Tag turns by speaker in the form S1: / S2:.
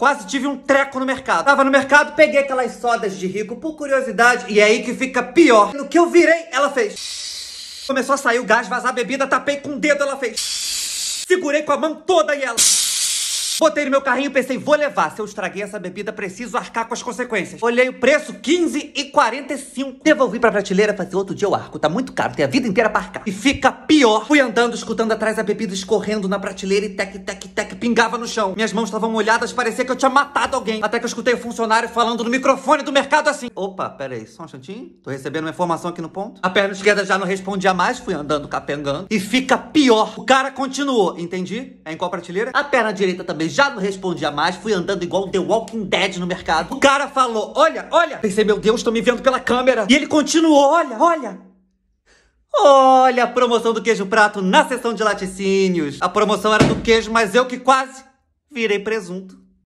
S1: Quase tive um treco no mercado. Tava no mercado, peguei aquelas sodas de rico por curiosidade. E é aí que fica pior. No que eu virei, ela fez. Começou a sair o gás, vazar a bebida, tapei com o dedo, ela fez. Segurei com a mão toda e ela. Botei no meu carrinho, pensei, vou levar. Se eu estraguei essa bebida, preciso arcar com as consequências. Olhei o preço, 15 e 45. Devolvi pra prateleira fazer outro dia o arco. Tá muito caro, tem a vida inteira pra arcar. E fica pior. Fui andando, escutando atrás a bebida escorrendo na prateleira e tec, tec, tec, pingava no chão. Minhas mãos estavam molhadas, parecia que eu tinha matado alguém. Até que eu escutei o funcionário falando no microfone do mercado assim. Opa, pera aí, só um instantinho. Tô recebendo uma informação aqui no ponto. A perna esquerda já não respondia mais, fui andando capengando. E fica pior. O cara continuou, entendi? É em qual prateleira? A perna direita também já não respondia mais, fui andando igual The Walking Dead no mercado. O cara falou, olha, olha. Pensei, meu Deus, estão me vendo pela câmera. E ele continuou, olha, olha. Olha a promoção do queijo prato na seção de laticínios. A promoção era do queijo, mas eu que quase virei presunto.